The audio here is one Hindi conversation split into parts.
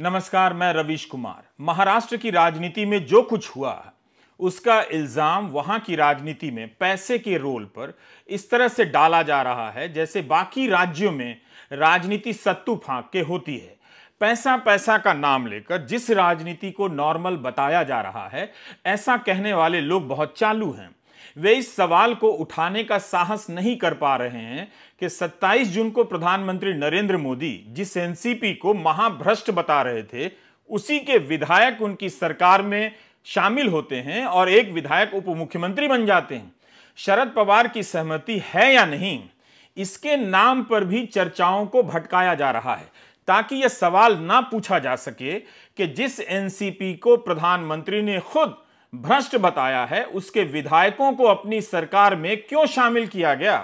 नमस्कार मैं रवीश कुमार महाराष्ट्र की राजनीति में जो कुछ हुआ उसका इल्ज़ाम वहां की राजनीति में पैसे के रोल पर इस तरह से डाला जा रहा है जैसे बाकी राज्यों में राजनीति सत्तू फांक के होती है पैसा पैसा का नाम लेकर जिस राजनीति को नॉर्मल बताया जा रहा है ऐसा कहने वाले लोग बहुत चालू हैं वे इस सवाल को उठाने का साहस नहीं कर पा रहे हैं कि 27 जून को प्रधानमंत्री नरेंद्र मोदी जिस एनसीपी को महाभ्रष्ट बता रहे थे उसी के विधायक उनकी सरकार में शामिल होते हैं और एक विधायक उप मुख्यमंत्री बन जाते हैं शरद पवार की सहमति है या नहीं इसके नाम पर भी चर्चाओं को भटकाया जा रहा है ताकि यह सवाल ना पूछा जा सके कि जिस एनसीपी को प्रधानमंत्री ने खुद भ्रष्ट बताया है उसके विधायकों को अपनी सरकार में क्यों शामिल किया गया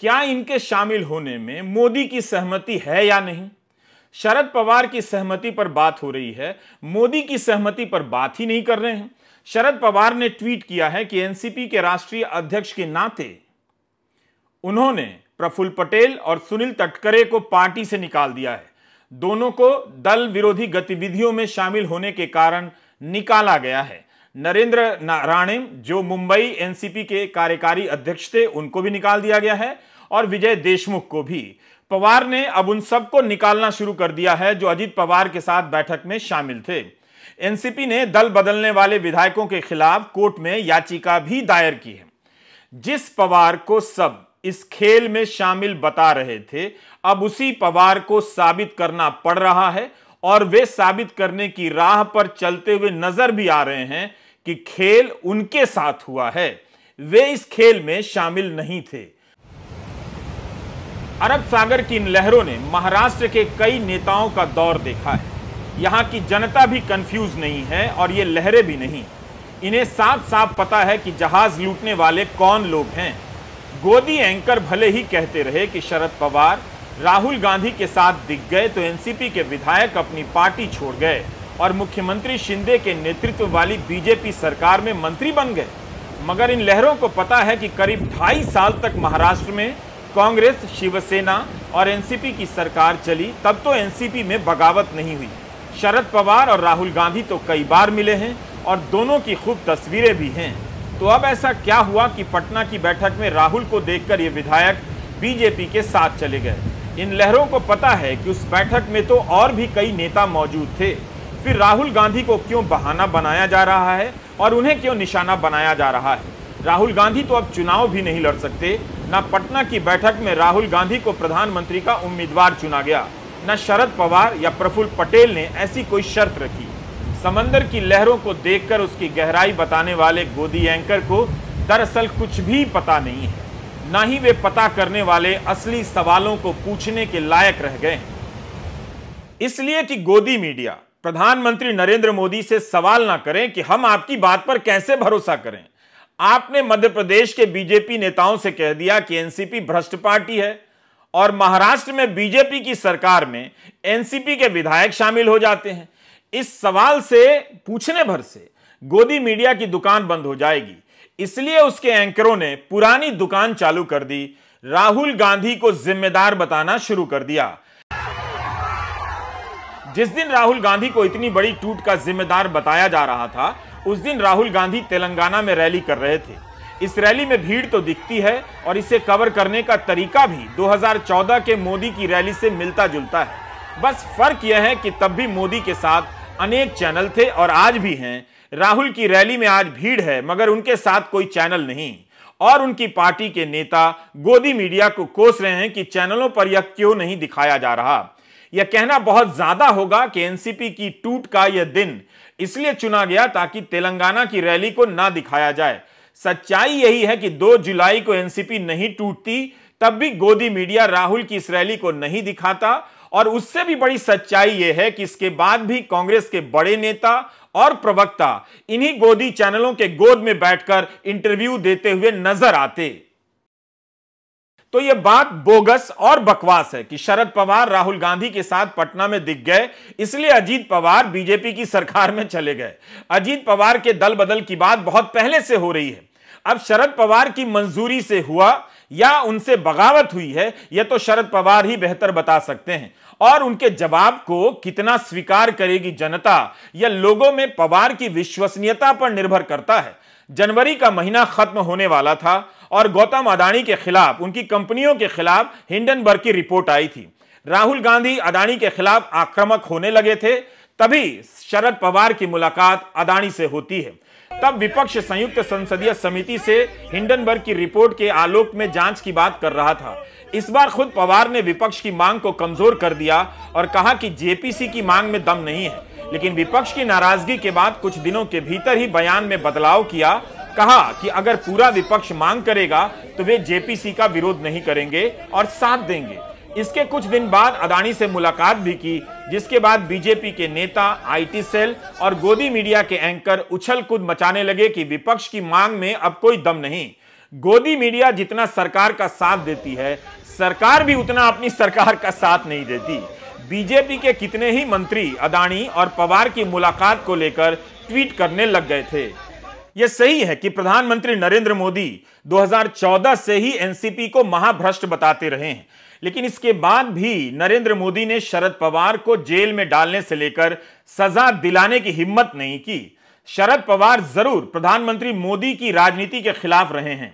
क्या इनके शामिल होने में मोदी की सहमति है या नहीं शरद पवार की सहमति पर बात हो रही है मोदी की सहमति पर बात ही नहीं कर रहे हैं शरद पवार ने ट्वीट किया है कि एनसीपी के राष्ट्रीय अध्यक्ष के नाते उन्होंने प्रफुल्ल पटेल और सुनील तटकरे को पार्टी से निकाल दिया है दोनों को दल विरोधी गतिविधियों में शामिल होने के कारण निकाला गया है नरेंद्र राणे जो मुंबई एनसीपी के कार्यकारी अध्यक्ष थे उनको भी निकाल दिया गया है और विजय देशमुख को भी पवार ने अब उन सबको निकालना शुरू कर दिया है जो अजीत पवार के साथ बैठक में शामिल थे एनसीपी ने दल बदलने वाले विधायकों के खिलाफ कोर्ट में याचिका भी दायर की है जिस पवार को सब इस खेल में शामिल बता रहे थे अब उसी पवार को साबित करना पड़ रहा है और वे साबित करने की राह पर चलते हुए नजर भी आ रहे हैं कि खेल उनके साथ हुआ है वे इस खेल में शामिल नहीं थे अरब सागर की इन लहरों ने महाराष्ट्र के कई नेताओं का दौर देखा है यहाँ की जनता भी कंफ्यूज नहीं है और ये लहरें भी नहीं इन्हें साफ साफ पता है कि जहाज लूटने वाले कौन लोग हैं गोदी एंकर भले ही कहते रहे कि शरद पवार राहुल गांधी के साथ दिख गए तो एनसीपी के विधायक अपनी पार्टी छोड़ गए और मुख्यमंत्री शिंदे के नेतृत्व वाली बीजेपी सरकार में मंत्री बन गए मगर इन लहरों को पता है कि करीब ढाई साल तक महाराष्ट्र में कांग्रेस शिवसेना और एनसीपी की सरकार चली तब तो एनसीपी में बगावत नहीं हुई शरद पवार और राहुल गांधी तो कई बार मिले हैं और दोनों की खूब तस्वीरें भी हैं तो अब ऐसा क्या हुआ कि पटना की बैठक में राहुल को देखकर ये विधायक बीजेपी के साथ चले गए इन लहरों को पता है कि उस बैठक में तो और भी कई नेता मौजूद थे फिर राहुल गांधी को क्यों बहाना बनाया जा रहा है और उन्हें क्यों निशाना बनाया जा रहा है राहुल गांधी तो अब चुनाव भी नहीं लड़ सकते न पटना की बैठक में राहुल गांधी को प्रधानमंत्री का उम्मीदवार चुना गया न शरद पवार या प्रफुल्ल पटेल ने ऐसी कोई शर्त रखी समंदर की लहरों को देखकर उसकी गहराई बताने वाले गोदी एंकर को दरअसल कुछ भी पता नहीं है ना ही वे पता करने वाले असली सवालों को पूछने के लायक रह गए हैं इसलिए कि गोदी मीडिया प्रधानमंत्री नरेंद्र मोदी से सवाल ना करें कि हम आपकी बात पर कैसे भरोसा करें आपने मध्य प्रदेश के बीजेपी नेताओं से कह दिया कि एनसीपी भ्रष्ट पार्टी है और महाराष्ट्र में बीजेपी की सरकार में एनसीपी के विधायक शामिल हो जाते हैं इस सवाल से पूछने भर से गोदी मीडिया की दुकान बंद हो जाएगी इसलिए उसके एंकरों ने पुरानी दुकान चालू कर दी राहुल गांधी को जिम्मेदार बताना शुरू कर दिया जिस दिन राहुल गांधी को इतनी बड़ी टूट का जिम्मेदार बताया जा रहा था उस दिन राहुल गांधी तेलंगाना में रैली कर रहे थे इस रैली में भीड़ तो दिखती है और इसे कवर करने का तरीका भी 2014 के मोदी की रैली से मिलता जुलता है बस फर्क यह है कि तब भी मोदी के साथ अनेक चैनल थे और आज भी हैं राहुल की रैली में आज भीड़ है मगर उनके साथ कोई चैनल नहीं और उनकी पार्टी के नेता गोदी मीडिया को कोस रहे हैं कि चैनलों पर यह क्यों नहीं दिखाया जा रहा यह कहना बहुत ज्यादा होगा कि एनसीपी की टूट का यह दिन इसलिए चुना गया ताकि तेलंगाना की रैली को ना दिखाया जाए सच्चाई यही है कि 2 जुलाई को एनसीपी नहीं टूटती तब भी गोदी मीडिया राहुल की इस रैली को नहीं दिखाता और उससे भी बड़ी सच्चाई यह है कि इसके बाद भी कांग्रेस के बड़े नेता और प्रवक्ता इन्हीं गोदी चैनलों के गोद में बैठकर इंटरव्यू देते हुए नजर आते तो यह बात बोगस और बकवास है कि शरद पवार राहुल गांधी के साथ पटना में दिख गए इसलिए अजीत पवार बीजेपी की सरकार में चले गए अजीत पवार के दल बदल की बात बहुत पहले से हो रही है अब शरद पवार की मंजूरी से हुआ या उनसे बगावत हुई है यह तो शरद पवार ही बेहतर बता सकते हैं और उनके जवाब को कितना स्वीकार करेगी जनता यह लोगों में पवार की विश्वसनीयता पर निर्भर करता है जनवरी का महीना खत्म होने वाला था और गौतम अदानी के खिलाफ उनकी कंपनियों के खिलाफ हिंडनबर्ग की रिपोर्ट आई थी राहुल गांधी अदानी के खिलाफ आक्रामक होने लगे थे तभी शरद पवार की मुलाकात अदानी से होती है तब विपक्ष संयुक्त संसदीय समिति से हिंडनबर्ग की रिपोर्ट के आलोक में जांच की बात कर रहा था इस बार खुद पवार ने विपक्ष की मांग को कमजोर कर दिया और कहा कि जेपीसी की मांग में दम नहीं है लेकिन विपक्ष की नाराजगी के बाद कुछ दिनों के भीतर ही बयान में बदलाव किया कहा कि अगर पूरा विपक्ष मांग करेगा तो वे जेपीसी का विरोध नहीं करेंगे और साथ देंगे इसके कुछ दिन बाद अदानी से मुलाकात भी की जिसके बाद बीजेपी के नेता आईटी सेल और गोदी मीडिया के एंकर उछल कूद मचाने लगे कि विपक्ष की मांग में अब कोई दम नहीं गोदी मीडिया जितना सरकार का साथ देती है सरकार भी उतना अपनी सरकार का साथ नहीं देती बीजेपी के कितने ही मंत्री अदानी और पवार की मुलाकात को लेकर ट्वीट करने लग गए थे यह सही है कि प्रधानमंत्री नरेंद्र मोदी 2014 से ही एनसीपी को महाभ्रष्ट बताते रहे हैं लेकिन इसके बाद भी नरेंद्र मोदी ने शरद पवार को जेल में डालने से लेकर सजा दिलाने की हिम्मत नहीं की शरद पवार जरूर प्रधानमंत्री मोदी की राजनीति के खिलाफ रहे हैं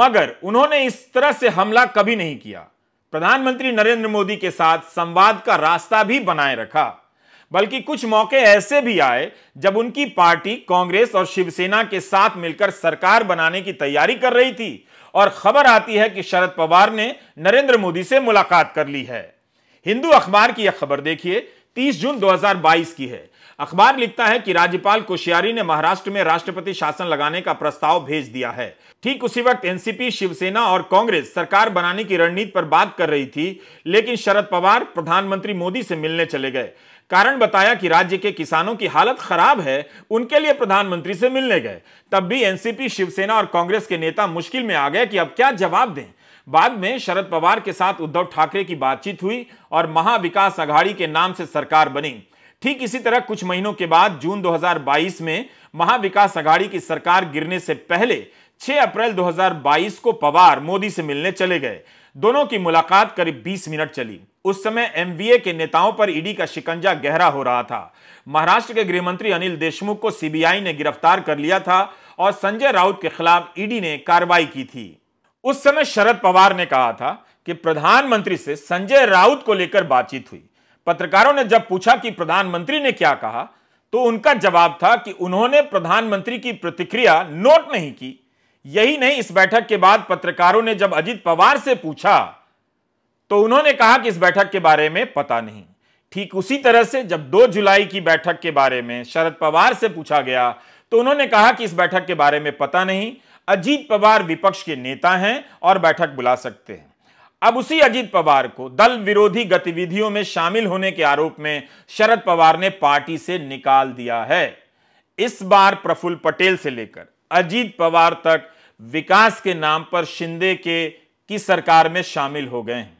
मगर उन्होंने इस तरह से हमला कभी नहीं किया प्रधानमंत्री नरेंद्र मोदी के साथ संवाद का रास्ता भी बनाए रखा बल्कि कुछ मौके ऐसे भी आए जब उनकी पार्टी कांग्रेस और शिवसेना के साथ मिलकर सरकार बनाने की तैयारी कर रही थी और खबर आती है कि शरद पवार ने नरेंद्र मोदी से मुलाकात कर ली है हिंदू अखबार की यह खबर देखिए 30 जून 2022 की है अखबार लिखता है कि राज्यपाल कोश्यारी ने महाराष्ट्र में राष्ट्रपति शासन लगाने का प्रस्ताव भेज दिया है ठीक उसी वक्त एनसीपी शिवसेना और कांग्रेस सरकार बनाने की रणनीति पर बात कर रही थी लेकिन शरद पवार प्रधानमंत्री मोदी से मिलने चले गए कारण बताया कि राज्य के किसानों की हालत खराब है उनके लिए प्रधानमंत्री से मिलने गए तब भी एनसीपी शिवसेना और कांग्रेस के नेता मुश्किल में आ गए कि अब क्या जवाब दें बाद में शरद पवार के साथ उद्धव ठाकरे की बातचीत हुई और महाविकास अघाड़ी के नाम से सरकार बनी ठीक इसी तरह कुछ महीनों के बाद जून 2022 में महाविकास अघाड़ी की सरकार गिरने से पहले 6 अप्रैल 2022 को पवार मोदी से मिलने चले गए दोनों की मुलाकात करीब 20 मिनट चली उस समय एमवीए के नेताओं पर ईडी e का शिकंजा गहरा हो रहा था महाराष्ट्र के गृहमंत्री अनिल देशमुख को सीबीआई ने गिरफ्तार कर लिया था और संजय राउत के खिलाफ ईडी e ने कार्रवाई की थी उस समय शरद पवार ने कहा था कि प्रधानमंत्री से संजय राउत को लेकर बातचीत हुई पत्रकारों ने जब पूछा कि प्रधानमंत्री ने क्या कहा तो उनका जवाब था कि उन्होंने प्रधानमंत्री की प्रतिक्रिया नोट नहीं की यही नहीं इस बैठक के बाद पत्रकारों ने जब अजित पवार से पूछा तो उन्होंने कहा कि इस बैठक के बारे में पता नहीं ठीक उसी तरह से जब 2 जुलाई की बैठक के बारे में शरद पवार से पूछा गया तो उन्होंने कहा कि इस बैठक के बारे में पता नहीं अजीत पवार विपक्ष के नेता हैं और बैठक बुला सकते हैं अब उसी अजीत पवार को दल विरोधी गतिविधियों में शामिल होने के आरोप में शरद पवार ने पार्टी से निकाल दिया है इस बार प्रफुल्ल पटेल से लेकर अजीत पवार तक विकास के नाम पर शिंदे के की सरकार में शामिल हो गए हैं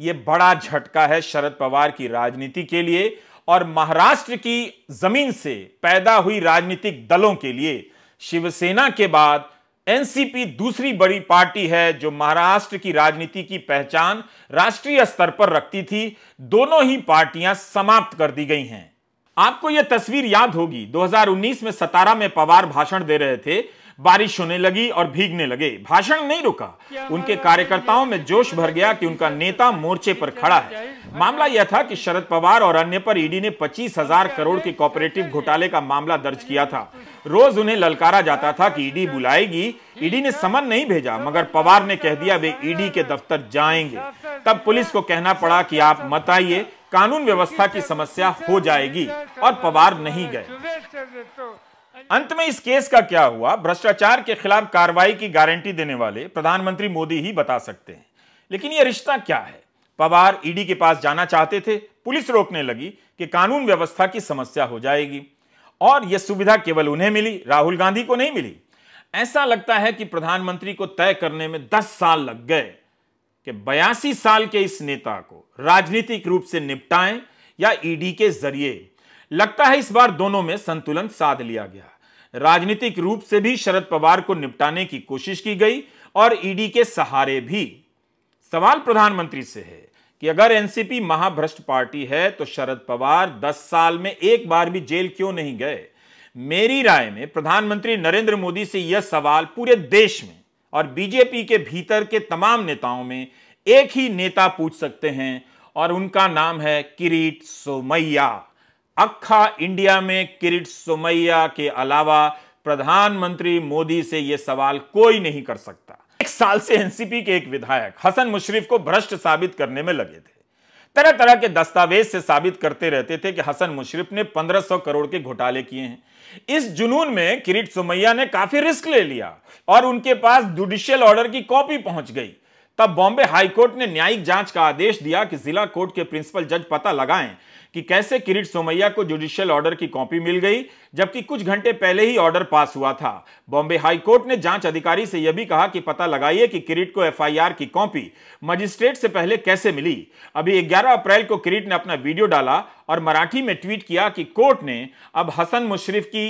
यह बड़ा झटका है शरद पवार की राजनीति के लिए और महाराष्ट्र की जमीन से पैदा हुई राजनीतिक दलों के लिए शिवसेना के बाद एनसीपी दूसरी बड़ी पार्टी है जो महाराष्ट्र की राजनीति की पहचान राष्ट्रीय स्तर पर रखती थी दोनों ही पार्टियां समाप्त कर दी गई हैं आपको यह तस्वीर याद होगी 2019 में सतारा में पवार भाषण दे रहे थे बारिश होने लगी और भीगने लगे भाषण नहीं रुका उनके कार्यकर्ताओं में जोश भर गया कि उनका नेता मोर्चे पर खड़ा है मामला यह था कि शरद पवार और अन्य पर ईडी ने पच्चीस हजार करोड़ के कॉपरेटिव घोटाले का मामला दर्ज किया था रोज उन्हें ललकारा जाता था कि ईडी बुलाएगी ईडी ने समन नहीं भेजा मगर पवार ने कह दिया वे ईडी के दफ्तर जाएंगे तब पुलिस को कहना पड़ा कि आप मत आइए कानून व्यवस्था की समस्या हो जाएगी और पवार नहीं गए अंत में इस केस का क्या हुआ भ्रष्टाचार के खिलाफ कार्रवाई की गारंटी देने वाले प्रधानमंत्री मोदी ही बता सकते हैं लेकिन यह रिश्ता क्या है पवार ईडी के पास जाना चाहते थे पुलिस रोकने लगी कि कानून व्यवस्था की समस्या हो जाएगी और यह सुविधा केवल उन्हें मिली राहुल गांधी को नहीं मिली ऐसा लगता है कि प्रधानमंत्री को तय करने में 10 साल लग गए कि बयासी साल के इस नेता को राजनीतिक रूप से निपटाएं या ईडी के जरिए लगता है इस बार दोनों में संतुलन साध लिया गया राजनीतिक रूप से भी शरद पवार को निपटाने की कोशिश की गई और ईडी के सहारे भी सवाल प्रधानमंत्री से है कि अगर एनसीपी महाभ्रष्ट पार्टी है तो शरद पवार 10 साल में एक बार भी जेल क्यों नहीं गए मेरी राय में प्रधानमंत्री नरेंद्र मोदी से यह सवाल पूरे देश में और बीजेपी के भीतर के तमाम नेताओं में एक ही नेता पूछ सकते हैं और उनका नाम है किरीट सोमैया अखा इंडिया में किरिट सोमैया के अलावा प्रधानमंत्री मोदी से यह सवाल कोई नहीं कर सकता एक साल से एनसीपी के एक विधायक हसन मुशरीफ को भ्रष्ट साबित करने में लगे थे तरह तरह के दस्तावेज से साबित करते रहते थे कि हसन मुशरीफ ने 1500 करोड़ के घोटाले किए हैं इस जुनून में किरीट सोमैया ने काफी रिस्क ले लिया और उनके पास जुडिशियल ऑर्डर की कॉपी पहुंच गई तब बॉम्बे हाईकोर्ट ने न्यायिक जांच का आदेश दिया कि जिला कोर्ट के प्रिंसिपल जज पता लगाएं कि कैसे किरीट सोमैया को जुडिशियल ऑर्डर की कॉपी मिल गई जबकि कुछ घंटे पहले ही ऑर्डर पास हुआ था बॉम्बे हाईकोर्ट ने जांच अधिकारी से यह भी कहा कि पता लगाइए कि किरीट को एफआईआर की कॉपी मजिस्ट्रेट से पहले कैसे मिली अभी 11 अप्रैल को किरीट ने अपना वीडियो डाला और मराठी में ट्वीट किया कि कोर्ट ने अब हसन मुशरिफ की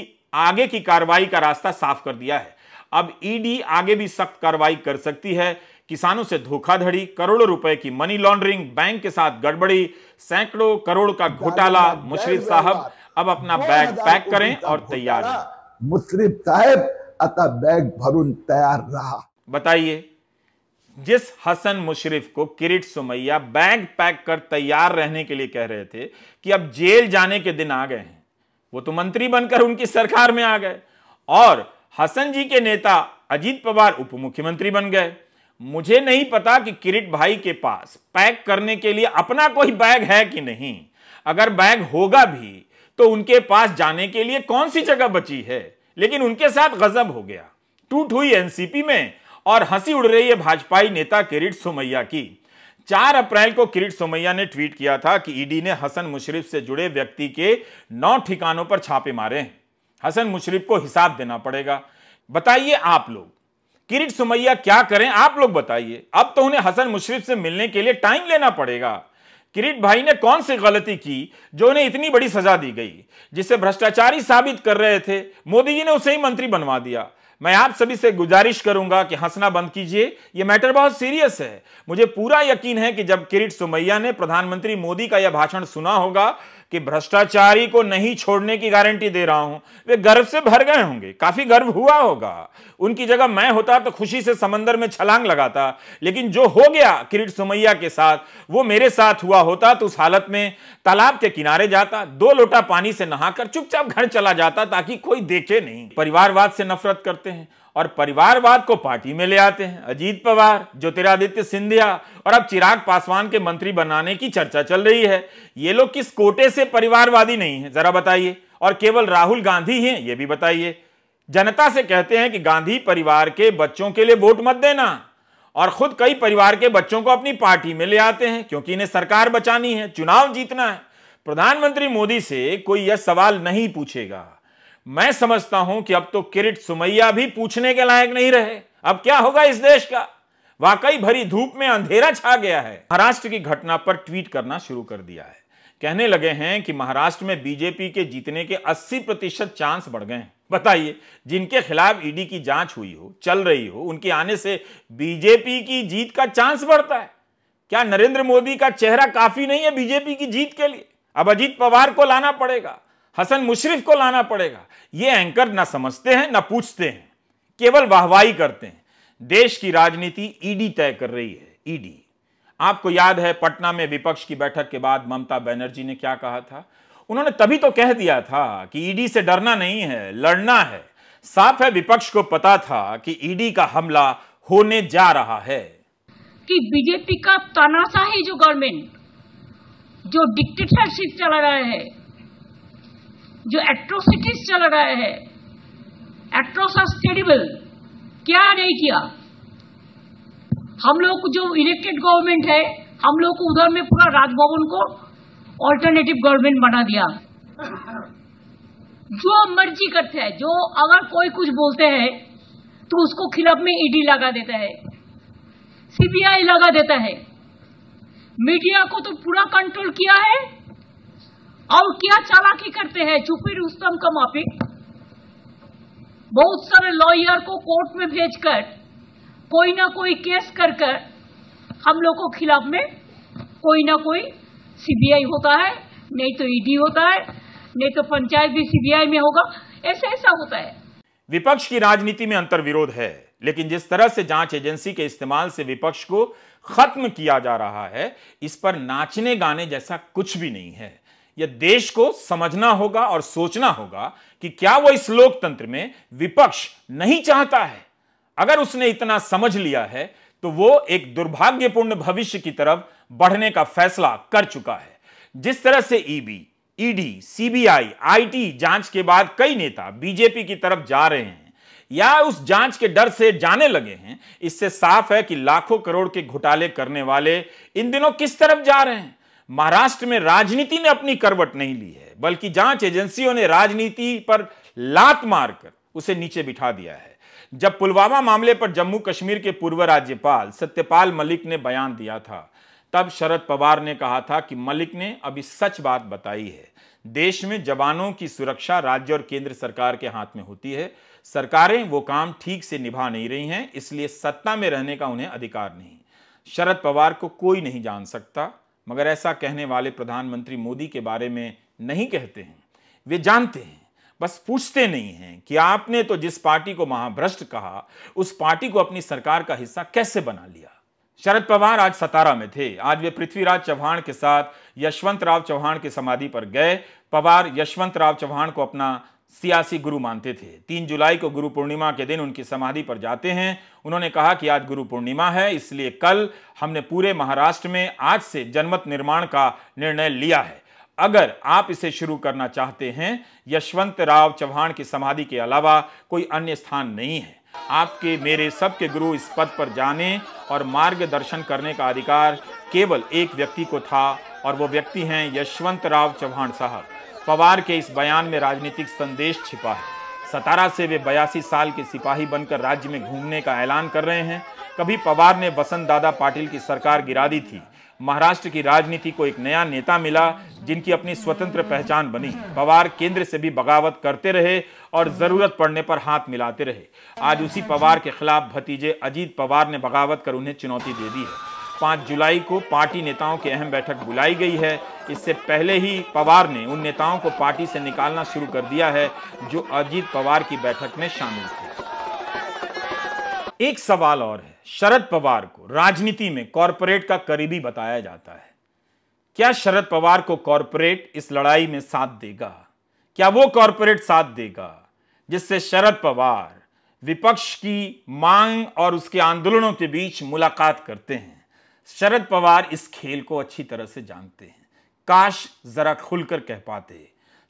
आगे की कार्रवाई का रास्ता साफ कर दिया है अब ईडी आगे भी सख्त कार्रवाई कर सकती है किसानों से धोखाधड़ी करोड़ों रुपए की मनी लॉन्ड्रिंग बैंक के साथ गड़बड़ी सैकड़ों करोड़ का घोटाला मुशरफ साहब अब अपना बैग पैक करें और तैयार मुशरफ साहब अतः बैग भरून तैयार रहा बताइए जिस हसन मुशरफ को किरीट सुमैया बैग पैक कर तैयार रहने के लिए कह रहे थे कि अब जेल जाने के दिन आ गए हैं वो तो मंत्री बनकर उनकी सरकार में आ गए और हसन जी के नेता अजीत पवार उप मुख्यमंत्री बन गए मुझे नहीं पता कि किरिट भाई के पास पैक करने के लिए अपना कोई बैग है कि नहीं अगर बैग होगा भी तो उनके पास जाने के लिए कौन सी जगह बची है लेकिन उनके साथ गजब हो गया टूट हुई एनसीपी में और हंसी उड़ रही है भाजपाई नेता किरीट सोमैया की चार अप्रैल को किरीट सोमैया ने ट्वीट किया था कि ईडी ने हसन मुशरिफ से जुड़े व्यक्ति के नौ ठिकानों पर छापे मारे हसन मुशरिफ को हिसाब देना पड़ेगा बताइए आप लोग किरिट सुमैया क्या करें आप लोग बताइए अब तो उन्हें हसन मुशरफ से मिलने के लिए टाइम लेना पड़ेगा किरिट भाई ने कौन सी गलती की जो उन्हें इतनी बड़ी सजा दी गई जिसे भ्रष्टाचारी साबित कर रहे थे मोदी जी ने उसे ही मंत्री बनवा दिया मैं आप सभी से गुजारिश करूंगा कि हंसना बंद कीजिए यह मैटर बहुत सीरियस है मुझे पूरा यकीन है कि जब किरिट सुमैया ने प्रधानमंत्री मोदी का यह भाषण सुना होगा कि भ्रष्टाचारी को नहीं छोड़ने की गारंटी दे रहा हूं वे गर्व से भर गए होंगे काफी गर्व हुआ होगा उनकी जगह मैं होता तो खुशी से समंदर में छलांग लगाता लेकिन जो हो गया किरीट सुमैया के साथ वो मेरे साथ हुआ होता तो उस हालत में तालाब के किनारे जाता दो लोटा पानी से नहाकर चुपचाप घर चला जाता ताकि कोई देखे नहीं परिवारवाद से नफरत करते हैं और परिवारवाद को पार्टी में ले आते हैं अजीत पवार ज्योतिरादित्य सिंधिया और अब चिराग पासवान के मंत्री बनाने की चर्चा चल रही है ये लोग किस कोटे से परिवारवादी नहीं है जरा बताइए और केवल राहुल गांधी हैं ये भी बताइए जनता से कहते हैं कि गांधी परिवार के बच्चों के लिए वोट मत देना और खुद कई परिवार के बच्चों को अपनी पार्टी में ले आते हैं क्योंकि इन्हें सरकार बचानी है चुनाव जीतना है प्रधानमंत्री मोदी से कोई यह सवाल नहीं पूछेगा मैं समझता हूं कि अब तो किरिट सुमैया भी पूछने के लायक नहीं रहे अब क्या होगा इस देश का वाकई भरी धूप में अंधेरा छा गया है महाराष्ट्र की घटना पर ट्वीट करना शुरू कर दिया है कहने लगे हैं कि महाराष्ट्र में बीजेपी के जीतने के 80 प्रतिशत चांस बढ़ गए हैं बताइए जिनके खिलाफ ईडी की जांच हुई हो चल रही हो उनके आने से बीजेपी की जीत का चांस बढ़ता है क्या नरेंद्र मोदी का चेहरा काफी नहीं है बीजेपी की जीत के लिए अब अजीत पवार को लाना पड़ेगा हसन मुशरिफ को लाना पड़ेगा ये एंकर ना समझते हैं ना पूछते हैं केवल वाहवाही करते हैं देश की राजनीति ईडी तय कर रही है ईडी आपको याद है पटना में विपक्ष की बैठक के बाद ममता बनर्जी ने क्या कहा था उन्होंने तभी तो कह दिया था कि ईडी से डरना नहीं है लड़ना है साफ है विपक्ष को पता था कि ईडी का हमला होने जा रहा है कि बीजेपी का तनाशा है जो गवर्नमेंट जो डिक्टेटरशिप चला रहा है जो एट्रोसिटीज चल रहे हैं एट्रोस स्टेडिबल क्या नहीं किया हम लोग जो इलेक्टेड गवर्नमेंट है हम लोग को उधर में पूरा राजभवन को ऑल्टरनेटिव गवर्नमेंट बना दिया जो मर्जी करते हैं जो अगर कोई कुछ बोलते हैं तो उसको खिलाफ में ईडी e लगा देता है सीबीआई लगा देता है मीडिया को तो पूरा कंट्रोल किया है और क्या चालाकी करते हैं चुपी रुस्तम का माफी बहुत सारे लॉयर को कोर्ट में भेजकर कोई ना कोई केस कर कर हम लोग को खिलाफ में कोई ना कोई सीबीआई होता है नहीं तो ईडी e होता है नहीं तो पंचायत भी सीबीआई में होगा ऐसा ऐसा होता है विपक्ष की राजनीति में अंतर विरोध है लेकिन जिस तरह से जांच एजेंसी के इस्तेमाल से विपक्ष को खत्म किया जा रहा है इस पर नाचने गाने जैसा कुछ भी नहीं है या देश को समझना होगा और सोचना होगा कि क्या वो इस लोकतंत्र में विपक्ष नहीं चाहता है अगर उसने इतना समझ लिया है तो वो एक दुर्भाग्यपूर्ण भविष्य की तरफ बढ़ने का फैसला कर चुका है जिस तरह से ईबी ईडी सीबीआई आईटी जांच के बाद कई नेता बीजेपी की तरफ जा रहे हैं या उस जांच के डर से जाने लगे हैं इससे साफ है कि लाखों करोड़ के घोटाले करने वाले इन दिनों किस तरफ जा रहे हैं महाराष्ट्र में राजनीति ने अपनी करवट नहीं ली है बल्कि जांच एजेंसियों ने राजनीति पर लात मारकर उसे नीचे बिठा दिया है जब पुलवामा मामले पर जम्मू कश्मीर के पूर्व राज्यपाल सत्यपाल मलिक ने बयान दिया था तब शरद पवार ने कहा था कि मलिक ने अभी सच बात बताई है देश में जवानों की सुरक्षा राज्य और केंद्र सरकार के हाथ में होती है सरकारें वो काम ठीक से निभा नहीं रही हैं इसलिए सत्ता में रहने का उन्हें अधिकार नहीं शरद पवार को कोई नहीं जान सकता मगर ऐसा कहने वाले प्रधानमंत्री मोदी के बारे में नहीं कहते हैं वे जानते हैं बस पूछते नहीं हैं कि आपने तो जिस पार्टी को महाभ्रष्ट कहा उस पार्टी को अपनी सरकार का हिस्सा कैसे बना लिया शरद पवार आज सतारा में थे आज वे पृथ्वीराज चौहान के साथ यशवंत राव चौहान की समाधि पर गए पवार यशवंत राव चौहान को अपना सियासी गुरु मानते थे तीन जुलाई को गुरु पूर्णिमा के दिन उनकी समाधि पर जाते हैं उन्होंने कहा कि आज गुरु पूर्णिमा है इसलिए कल हमने पूरे महाराष्ट्र में आज से जनमत निर्माण का निर्णय लिया है अगर आप इसे शुरू करना चाहते हैं यशवंत राव चौहान की समाधि के अलावा कोई अन्य स्थान नहीं है आपके मेरे सबके गुरु इस पद पर जाने और मार्गदर्शन करने का अधिकार केवल एक व्यक्ति को था और वो व्यक्ति हैं यशवंत राव चौहान साहब पवार के इस बयान में राजनीतिक संदेश छिपा है सतारा से वे बयासी साल के सिपाही बनकर राज्य में घूमने का ऐलान कर रहे हैं कभी पवार ने बसंत दादा पाटिल की सरकार गिरा दी थी महाराष्ट्र की राजनीति को एक नया नेता मिला जिनकी अपनी स्वतंत्र पहचान बनी पवार केंद्र से भी बगावत करते रहे और जरूरत पड़ने पर हाथ मिलाते रहे आज उसी पवार के खिलाफ भतीजे अजीत पवार ने बगावत कर उन्हें चुनौती दे दी है पाँच जुलाई को पार्टी नेताओं की अहम बैठक बुलाई गई है इससे पहले ही पवार ने उन नेताओं को पार्टी से निकालना शुरू कर दिया है जो अजीत पवार की बैठक में शामिल थे एक सवाल और है शरद पवार को राजनीति में कॉरपोरेट का करीबी बताया जाता है क्या शरद पवार को कॉरपोरेट इस लड़ाई में साथ देगा क्या वो कॉरपोरेट साथ देगा जिससे शरद पवार विपक्ष की मांग और उसके आंदोलनों के बीच मुलाकात करते हैं शरद पवार इस खेल को अच्छी तरह से जानते हैं काश जरा खुलकर कह पाते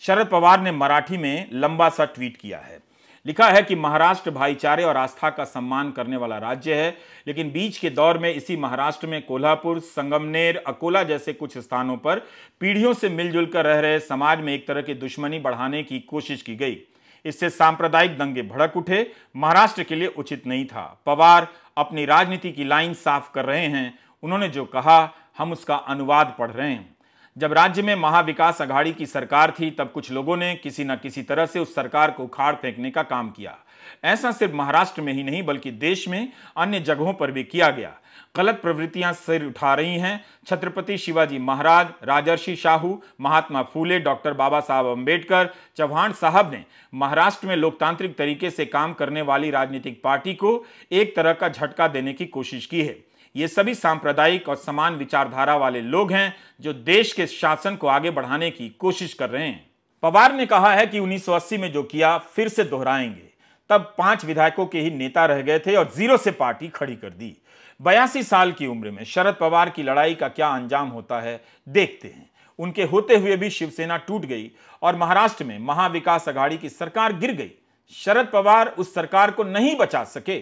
शरद पवार ने मराठी में लंबा सा ट्वीट किया है लिखा है कि महाराष्ट्र भाईचारे और आस्था का सम्मान करने वाला राज्य है लेकिन बीच के दौर में इसी महाराष्ट्र में कोल्हापुर संगमनेर अकोला जैसे कुछ स्थानों पर पीढ़ियों से मिलजुल कर रह रहे समाज में एक तरह की दुश्मनी बढ़ाने की कोशिश की गई इससे सांप्रदायिक दंगे भड़क उठे महाराष्ट्र के लिए उचित नहीं था पवार अपनी राजनीति की लाइन साफ कर रहे हैं उन्होंने जो कहा हम उसका अनुवाद पढ़ रहे हैं जब राज्य में महाविकास अघाड़ी की सरकार थी तब कुछ लोगों ने किसी न किसी तरह से उस सरकार को उखाड़ फेंकने का काम किया ऐसा सिर्फ महाराष्ट्र में ही नहीं बल्कि देश में अन्य जगहों पर भी किया गया गलत प्रवृत्तियां सिर उठा रही हैं छत्रपति शिवाजी महाराज राजर्षि शाहू महात्मा फूले डॉक्टर बाबा साहब अंबेडकर चौहान साहब ने महाराष्ट्र में लोकतांत्रिक तरीके से काम करने वाली राजनीतिक पार्टी को एक तरह का झटका देने की कोशिश की है ये सभी सांप्रदायिक और समान विचारधारा वाले लोग हैं जो देश के शासन को आगे बढ़ाने की कोशिश कर रहे हैं पवार ने कहा है कि 1980 में जो किया फिर से दोहराएंगे तब पांच विधायकों के ही नेता रह गए थे और जीरो से पार्टी खड़ी कर दी बयासी साल की उम्र में शरद पवार की लड़ाई का क्या अंजाम होता है देखते हैं उनके होते हुए भी शिवसेना टूट गई और महाराष्ट्र में महाविकास अघाड़ी की सरकार गिर गई शरद पवार उस सरकार को नहीं बचा सके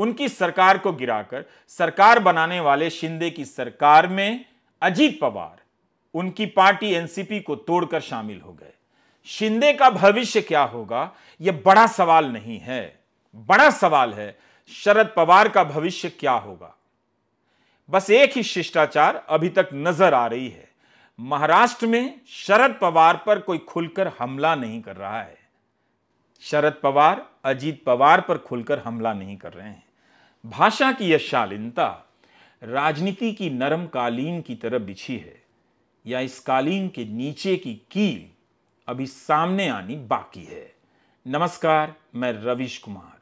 उनकी सरकार को गिराकर सरकार बनाने वाले शिंदे की सरकार में अजीत पवार उनकी पार्टी एनसीपी को तोड़कर शामिल हो गए शिंदे का भविष्य क्या होगा यह बड़ा सवाल नहीं है बड़ा सवाल है शरद पवार का भविष्य क्या होगा बस एक ही शिष्टाचार अभी तक नजर आ रही है महाराष्ट्र में शरद पवार पर कोई खुलकर हमला नहीं कर रहा है शरद पवार अजीत पवार पर खुलकर हमला नहीं कर रहे हैं भाषा की यह शालीनता राजनीति की नरम कालीन की तरह बिछी है या इस कालीन के नीचे की कील अभी सामने आनी बाकी है नमस्कार मैं रविश कुमार